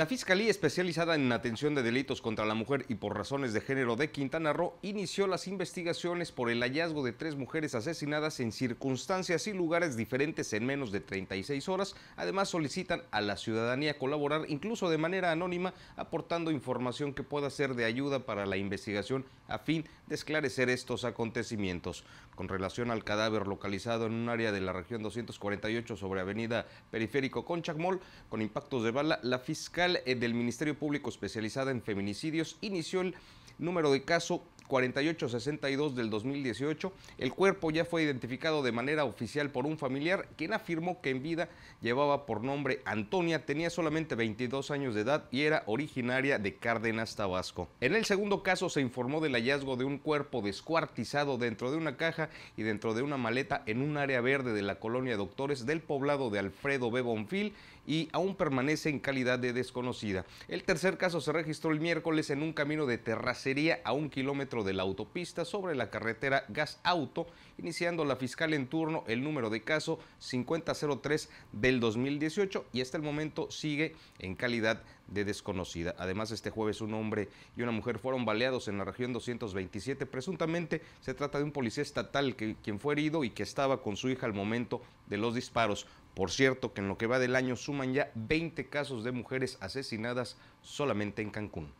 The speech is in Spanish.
La Fiscalía Especializada en Atención de Delitos contra la Mujer y por Razones de Género de Quintana Roo inició las investigaciones por el hallazgo de tres mujeres asesinadas en circunstancias y lugares diferentes en menos de 36 horas. Además solicitan a la ciudadanía colaborar incluso de manera anónima aportando información que pueda ser de ayuda para la investigación a fin de esclarecer estos acontecimientos. Con relación al cadáver localizado en un área de la región 248 sobre Avenida Periférico Conchacmol con impactos de bala, la Fiscalía eh, del Ministerio Público especializada en feminicidios inició el número de caso 4862 del 2018. El cuerpo ya fue identificado de manera oficial por un familiar, quien afirmó que en vida llevaba por nombre Antonia, tenía solamente 22 años de edad y era originaria de Cárdenas, Tabasco. En el segundo caso se informó del hallazgo de un cuerpo descuartizado dentro de una caja y dentro de una maleta en un área verde de la colonia Doctores del poblado de Alfredo B. Bonfil y aún permanece en calidad de desconocida. El tercer caso se registró el miércoles en un camino de terracería a un kilómetro de la autopista sobre la carretera Gas Auto, iniciando la fiscal en turno el número de caso 5003 del 2018 y hasta el momento sigue en calidad de desconocida. Además, este jueves un hombre y una mujer fueron baleados en la región 227. Presuntamente se trata de un policía estatal que, quien fue herido y que estaba con su hija al momento de los disparos. Por cierto, que en lo que va del año suman ya 20 casos de mujeres asesinadas solamente en Cancún.